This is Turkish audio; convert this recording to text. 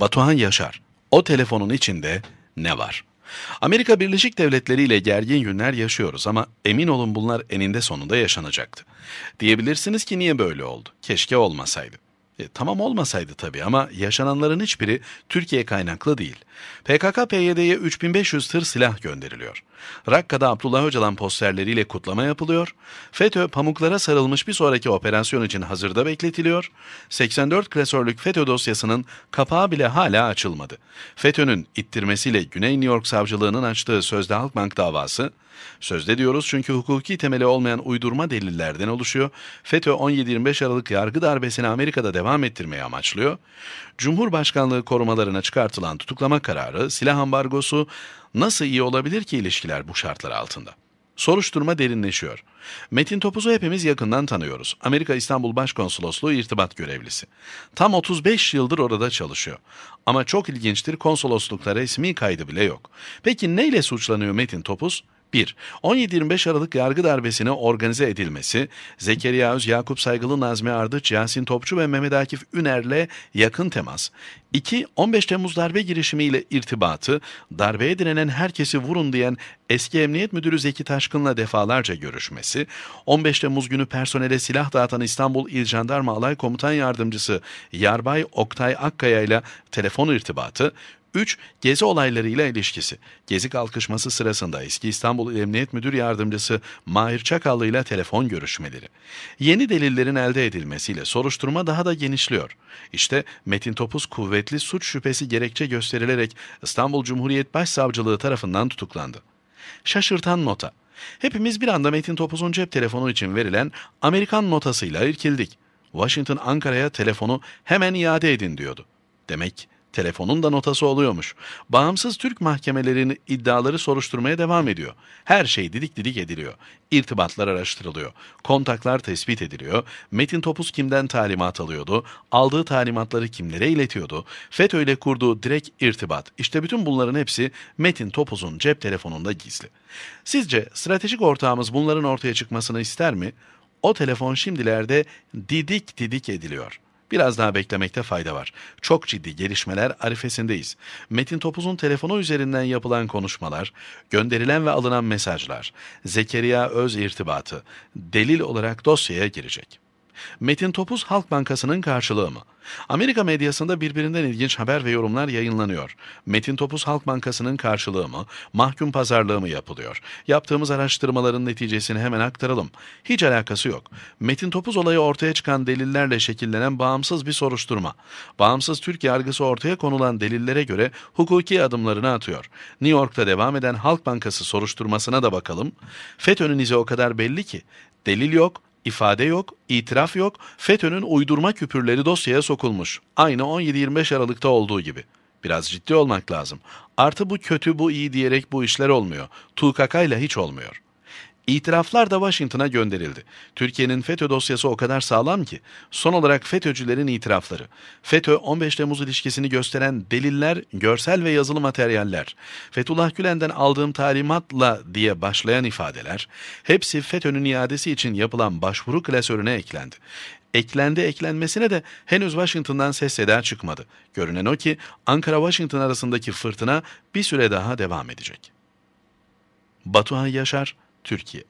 Batuhan Yaşar. O telefonun içinde ne var? Amerika Birleşik Devletleri ile gergin günler yaşıyoruz ama emin olun bunlar eninde sonunda yaşanacaktı. Diyebilirsiniz ki niye böyle oldu? Keşke olmasaydı. E, tamam olmasaydı tabii ama yaşananların hiçbiri Türkiye kaynaklı değil. PKK-PYD'ye 3500 tır silah gönderiliyor. Rakka'da Abdullah Öcalan posterleriyle kutlama yapılıyor. FETÖ pamuklara sarılmış bir sonraki operasyon için hazırda bekletiliyor. 84 klasörlük FETÖ dosyasının kapağı bile hala açılmadı. FETÖ'nün ittirmesiyle Güney New York Savcılığı'nın açtığı sözde Halkbank davası Sözde diyoruz çünkü hukuki temeli olmayan uydurma delillerden oluşuyor. FETÖ 17-25 Aralık yargı darbesini Amerika'da devam ettirmeyi amaçlıyor. Cumhurbaşkanlığı korumalarına çıkartılan tutuklama kararı, silah ambargosu nasıl iyi olabilir ki ilişkiler bu şartlar altında? Soruşturma derinleşiyor. Metin Topuz'u hepimiz yakından tanıyoruz. Amerika İstanbul Başkonsolosluğu irtibat görevlisi. Tam 35 yıldır orada çalışıyor. Ama çok ilginçtir konsolosluklara resmi kaydı bile yok. Peki neyle suçlanıyor Metin Topuz? 1. 17-25 Aralık yargı darbesine organize edilmesi, Zekeriya Öz, Yakup Saygılı, Nazmi Ardıç, Yasin Topçu ve Mehmet Akif Üner'le yakın temas. 2. 15 Temmuz darbe girişimiyle irtibatı, darbeye direnen herkesi vurun diyen eski Emniyet Müdürü Zeki Taşkın'la defalarca görüşmesi, 15 Temmuz günü personele silah dağıtan İstanbul İl Jandarma Alay Komutan Yardımcısı Yarbay Oktay Akkaya ile telefon irtibatı, 3. Gezi olaylarıyla ilişkisi. Gezi kalkışması sırasında eski İstanbul Emniyet Müdür Yardımcısı Mahir Çakallı ile telefon görüşmeleri. Yeni delillerin elde edilmesiyle soruşturma daha da genişliyor. İşte Metin Topuz kuvvetli suç şüphesi gerekçe gösterilerek İstanbul Cumhuriyet Başsavcılığı tarafından tutuklandı. Şaşırtan nota. Hepimiz bir anda Metin Topuz'un cep telefonu için verilen Amerikan notasıyla irkildik. Washington Ankara'ya telefonu hemen iade edin diyordu. Demek Telefonun da notası oluyormuş. Bağımsız Türk mahkemelerinin iddiaları soruşturmaya devam ediyor. Her şey didik didik ediliyor. İrtibatlar araştırılıyor. Kontaklar tespit ediliyor. Metin Topuz kimden talimat alıyordu? Aldığı talimatları kimlere iletiyordu? FETÖ ile kurduğu direkt irtibat. İşte bütün bunların hepsi Metin Topuz'un cep telefonunda gizli. Sizce stratejik ortağımız bunların ortaya çıkmasını ister mi? O telefon şimdilerde didik didik ediliyor.'' Biraz daha beklemekte fayda var. Çok ciddi gelişmeler arifesindeyiz. Metin Topuz'un telefonu üzerinden yapılan konuşmalar, gönderilen ve alınan mesajlar, Zekeriya Öz irtibatı delil olarak dosyaya girecek. Metin Topuz Halk Bankası'nın karşılığı mı? Amerika medyasında birbirinden ilginç haber ve yorumlar yayınlanıyor. Metin Topuz Halk Bankası'nın karşılığı mı, mahkum pazarlığı mı yapılıyor? Yaptığımız araştırmaların neticesini hemen aktaralım. Hiç alakası yok. Metin Topuz olayı ortaya çıkan delillerle şekillenen bağımsız bir soruşturma. Bağımsız Türk yargısı ortaya konulan delillere göre hukuki adımlarını atıyor. New York'ta devam eden Halk Bankası soruşturmasına da bakalım. FETÖ'nün izi o kadar belli ki delil yok, İfade yok, itiraf yok, FETÖ'nün uydurma küpürleri dosyaya sokulmuş. Aynı 17-25 Aralık'ta olduğu gibi. Biraz ciddi olmak lazım. Artı bu kötü bu iyi diyerek bu işler olmuyor. Tuğkakayla hiç olmuyor.'' İtiraflar da Washington'a gönderildi. Türkiye'nin FETÖ dosyası o kadar sağlam ki son olarak FETÖ'cülerin itirafları. FETÖ 15 Temmuz ilişkisini gösteren deliller, görsel ve yazılı materyaller. Fethullah Gülen'den aldığım talimatla diye başlayan ifadeler hepsi FETÖ'nün iadesi için yapılan başvuru klasörüne eklendi eklendi eklenmesine de henüz Washington'dan ses seda çıkmadı. Görünen o ki Ankara-Washington arasındaki fırtına bir süre daha devam edecek. Batuhan Yaşar, Türkiye